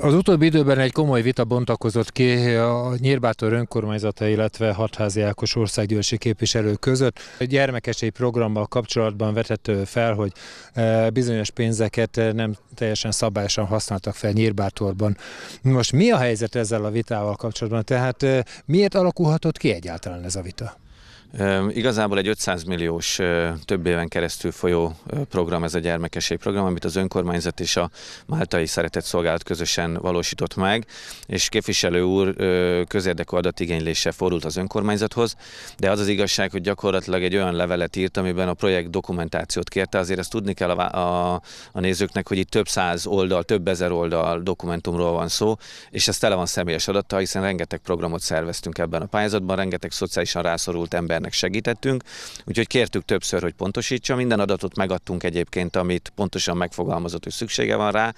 Az utóbbi időben egy komoly vita bontakozott ki a Nyírbátor önkormányzata, illetve Hatházi Ákos országgyűlési képviselő között. A gyermekesei programmal kapcsolatban vetett fel, hogy e, bizonyos pénzeket nem teljesen szabályosan használtak fel Nyírbátorban. Most mi a helyzet ezzel a vitával kapcsolatban? Tehát e, miért alakulhatott ki egyáltalán ez a vita? Igazából egy 500 milliós több éven keresztül folyó program ez a program, amit az önkormányzat és a Máltai Szeretett Szolgálat közösen valósított meg, és képviselő úr közérdekű adatigénylése fordult az önkormányzathoz, de az az igazság, hogy gyakorlatilag egy olyan levelet írt, amiben a projekt dokumentációt kérte, azért ezt tudni kell a, a, a nézőknek, hogy itt több száz oldal, több ezer oldal dokumentumról van szó, és ez tele van személyes adattal, hiszen rengeteg programot szerveztünk ebben a pályázatban, rengeteg szociálisan rászorult ember rendszernek segítettünk, úgyhogy kértük többször, hogy pontosítsa. Minden adatot megadtunk egyébként, amit pontosan megfogalmazott, hogy szüksége van rá,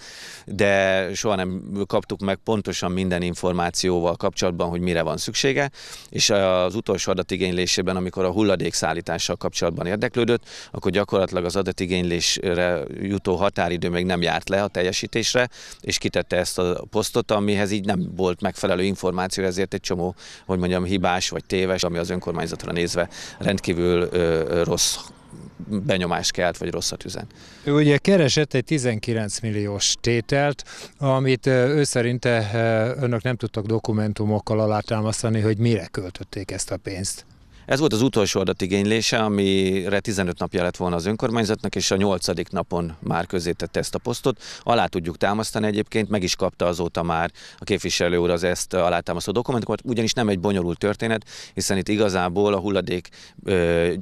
de soha nem kaptuk meg pontosan minden információval kapcsolatban, hogy mire van szüksége, és az utolsó adatigénylésében, amikor a hulladékszállítással kapcsolatban érdeklődött, akkor gyakorlatilag az adatigénylésre jutó határidő még nem járt le a teljesítésre, és kitette ezt a posztot, amihez így nem volt megfelelő információ, ezért egy csomó, hogy mondjam, hibás vagy téves, ami az önkormányzatra nézve nézve rendkívül rossz benyomás kelt, vagy rosszat üzen. Ő ugye keresett egy 19 milliós tételt, amit ő szerinte önök nem tudtak dokumentumokkal alátámasztani, hogy mire költötték ezt a pénzt. Ez volt az utolsó adatigénylése, amire 15 napja lett volna az önkormányzatnak, és a 8. napon már közé tette ezt a posztot. Alá tudjuk támasztani egyébként, meg is kapta azóta már a képviselő úr az ezt alátámasztó dokumentumot, ugyanis nem egy bonyolult történet, hiszen itt igazából a hulladék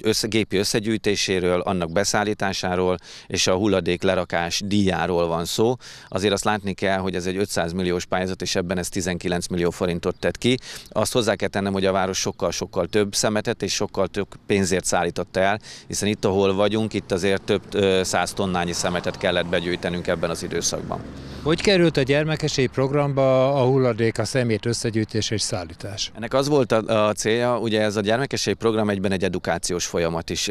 össze, gépi összegyűjtéséről, annak beszállításáról és a hulladék lerakás díjáról van szó. Azért azt látni kell, hogy ez egy 500 milliós pályázat, és ebben ez 19 millió forintot tett ki. Azt hozzá kell tennem, hogy a város sokkal-sokkal több szemetet területet, és sokkal több pénzért szállította el, hiszen itt, ahol vagyunk, itt azért több száz tonnányi szemetet kellett begyűjtenünk ebben az időszakban. Hogy került a gyermekesély programba a hulladék, a szemét összegyűjtés és szállítás? Ennek az volt a, a célja, ugye ez a gyermekesély program egyben egy edukációs folyamat is.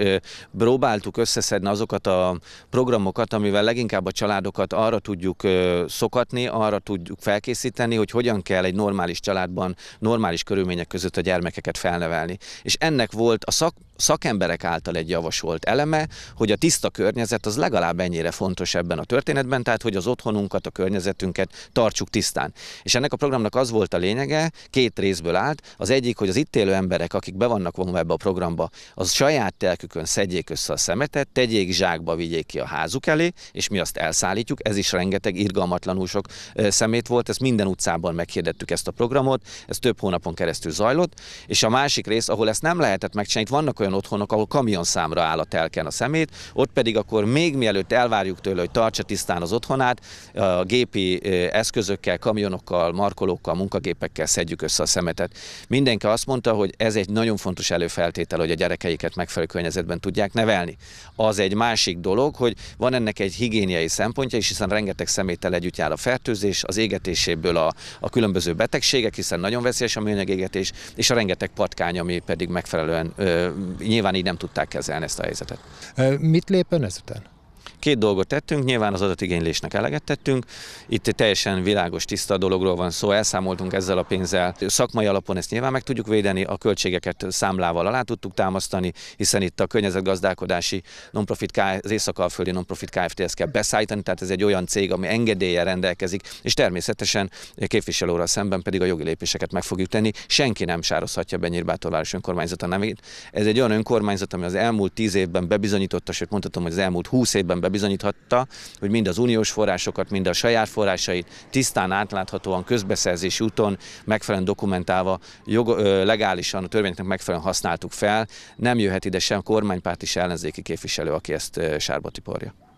Próbáltuk összeszedni azokat a programokat, amivel leginkább a családokat arra tudjuk szokatni, arra tudjuk felkészíteni, hogy hogyan kell egy normális családban, normális körülmények között a gyermekeket felnevelni. És ennek ennek volt a szak, szakemberek által egy javasolt eleme, hogy a tiszta környezet az legalább ennyire fontos ebben a történetben, tehát hogy az otthonunkat, a környezetünket tartsuk tisztán. És ennek a programnak az volt a lényege, két részből állt. Az egyik, hogy az itt élő emberek, akik be vannak vonva ebbe a programba, az saját telkükön szedjék össze a szemetet, tegyék zsákba, vigyék ki a házuk elé, és mi azt elszállítjuk. Ez is rengeteg irgalmatlanul sok szemét volt, ezt minden utcában meghirdettük ezt a programot, ez több hónapon keresztül zajlott, és a másik rész, ahol ezt nem lehetett megcsinálni. Itt vannak olyan otthonok, ahol kamionszámra áll a telken a szemét, ott pedig akkor még mielőtt elvárjuk tőle, hogy tartsa tisztán az otthonát, a gépi eh, eszközökkel, kamionokkal, markolókkal, munkagépekkel szedjük össze a szemetet. Mindenki azt mondta, hogy ez egy nagyon fontos előfeltétel, hogy a gyerekeiket megfelelő környezetben tudják nevelni. Az egy másik dolog, hogy van ennek egy higiéniai szempontja is, hiszen rengeteg szeméttel együtt jár a fertőzés, az égetéséből a, a különböző betegségek, hiszen nagyon veszélyes a műanyag égetés, és a rengeteg patkány, ami pedig megfelelő megfelelően nyilván így nem tudták kezelni ezt a helyzetet. Mit lép ön ezután? Két dolgot tettünk, nyilván az adatigénylésnek eleget tettünk, itt teljesen világos, tiszta dologról van szó, elszámoltunk ezzel a pénzzel. Szakmai alapon ezt nyilván meg tudjuk védeni, a költségeket számlával alá tudtuk támasztani, hiszen itt a környezetgazdálkodási nonprofit, az Észak-Alföldi Nonprofit Kft-hez kell beszállítani, tehát ez egy olyan cég, ami engedéllyel rendelkezik, és természetesen képviselőről szemben pedig a jogi lépéseket meg fogjuk tenni. Senki nem sározhatja be Nyírbátorváros önkormányzata nevét. Ez egy olyan önkormányzat, ami az elmúlt tíz évben bebizonyította, sőt mondhatom, hogy az elmúlt húsz évben bebizonyította, bizonyíthatta, hogy mind az uniós forrásokat, mind a saját forrásait tisztán átláthatóan közbeszerzési úton megfelelően dokumentálva, jog, ö, legálisan a törvényeknek megfelelően használtuk fel. Nem jöhet ide sem kormánypárt is ellenzéki képviselő, aki ezt sárba tiporja.